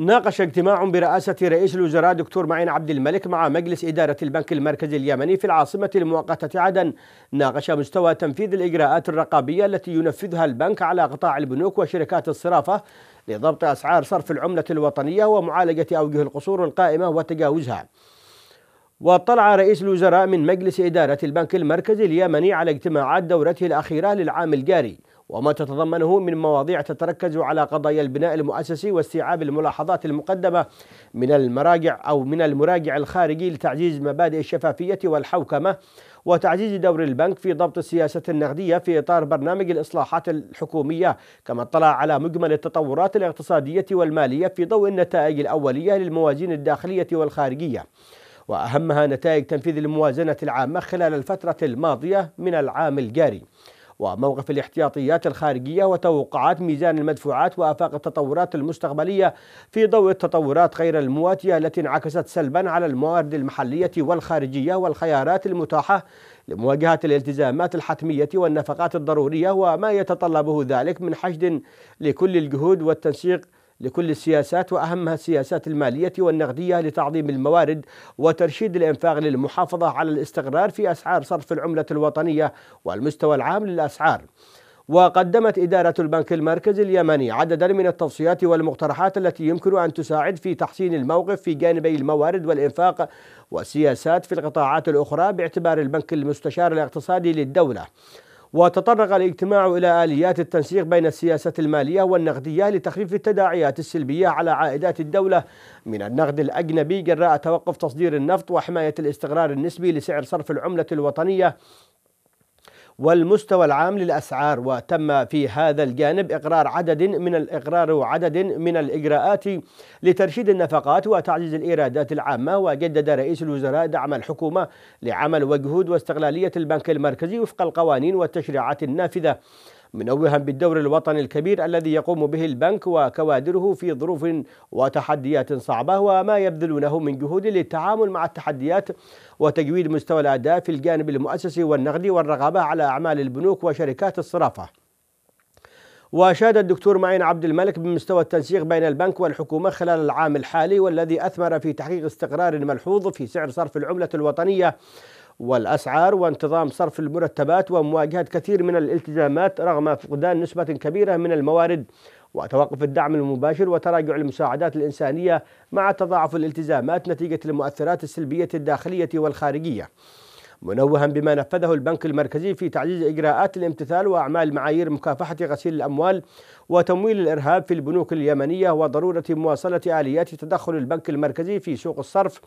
ناقش اجتماع برئاسة رئيس الوزراء دكتور معين عبد الملك مع مجلس إدارة البنك المركزي اليمني في العاصمة المؤقتة عدن ناقش مستوى تنفيذ الإجراءات الرقابية التي ينفذها البنك على قطاع البنوك وشركات الصرافة لضبط أسعار صرف العملة الوطنية ومعالجة أوجه القصور القائمة وتجاوزها واطلع رئيس الوزراء من مجلس إدارة البنك المركزي اليمني على اجتماعات دورته الأخيرة للعام الجاري وما تتضمنه من مواضيع تتركز على قضايا البناء المؤسسي واستيعاب الملاحظات المقدمة من المراجع أو من المراجع الخارجي لتعزيز مبادئ الشفافية والحوكمة وتعزيز دور البنك في ضبط السياسة النقدية في إطار برنامج الإصلاحات الحكومية كما اطلع على مجمل التطورات الاقتصادية والمالية في ضوء النتائج الأولية للموازين الداخلية والخارجية وأهمها نتائج تنفيذ الموازنة العامة خلال الفترة الماضية من العام الجاري وموقف الاحتياطيات الخارجية وتوقعات ميزان المدفوعات وآفاق التطورات المستقبلية في ضوء التطورات غير المواتية التي انعكست سلبا على الموارد المحلية والخارجية والخيارات المتاحة لمواجهة الالتزامات الحتمية والنفقات الضرورية وما يتطلبه ذلك من حشد لكل الجهود والتنسيق لكل السياسات واهمها السياسات الماليه والنقديه لتعظيم الموارد وترشيد الانفاق للمحافظه على الاستقرار في اسعار صرف العمله الوطنيه والمستوى العام للاسعار. وقدمت إدارة البنك المركزي اليمني عددا من التوصيات والمقترحات التي يمكن أن تساعد في تحسين الموقف في جانبي الموارد والإنفاق والسياسات في القطاعات الأخرى باعتبار البنك المستشار الاقتصادي للدولة. وتطرق الاجتماع إلى آليات التنسيق بين السياسة المالية والنقدية لتخفيف التداعيات السلبية على عائدات الدولة من النقد الأجنبي جراء توقف تصدير النفط وحماية الاستقرار النسبي لسعر صرف العملة الوطنية والمستوى العام للأسعار وتم في هذا الجانب إقرار عدد من الإقرار وعدد من الإجراءات لترشيد النفقات وتعزيز الإيرادات العامة وجدد رئيس الوزراء دعم الحكومة لعمل وجهود واستغلالية البنك المركزي وفق القوانين والتشريعات النافذة منوها بالدور الوطني الكبير الذي يقوم به البنك وكوادره في ظروف وتحديات صعبة وما يبذلونه من جهود للتعامل مع التحديات وتجويد مستوى الأداء في الجانب المؤسسي والنقدي والرغبة على أعمال البنوك وشركات الصرافة وأشاد الدكتور معين عبد الملك بمستوى التنسيق بين البنك والحكومة خلال العام الحالي والذي أثمر في تحقيق استقرار ملحوظ في سعر صرف العملة الوطنية والأسعار وانتظام صرف المرتبات ومواجهة كثير من الالتزامات رغم فقدان نسبة كبيرة من الموارد وتوقف الدعم المباشر وتراجع المساعدات الإنسانية مع تضاعف الالتزامات نتيجة المؤثرات السلبية الداخلية والخارجية منوها بما نفذه البنك المركزي في تعزيز اجراءات الامتثال واعمال معايير مكافحه غسيل الاموال وتمويل الارهاب في البنوك اليمنيه وضروره مواصله اليات تدخل البنك المركزي في سوق الصرف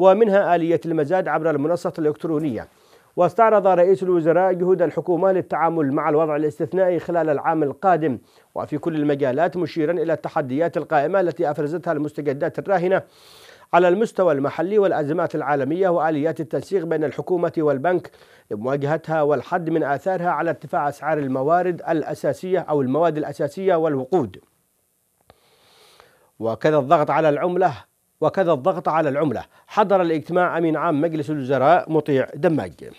ومنها آلية المزاد عبر المنصة الإلكترونية واستعرض رئيس الوزراء جهود الحكومة للتعامل مع الوضع الاستثنائي خلال العام القادم وفي كل المجالات مشيرا إلى التحديات القائمة التي أفرزتها المستجدات الراهنة على المستوى المحلي والأزمات العالمية وآليات التنسيق بين الحكومة والبنك لمواجهتها والحد من آثارها على ارتفاع أسعار الموارد الأساسية أو المواد الأساسية والوقود وكذا الضغط على العملة وكذا الضغط على العملة حضر الاجتماع أمين عام مجلس الوزراء مطيع دماج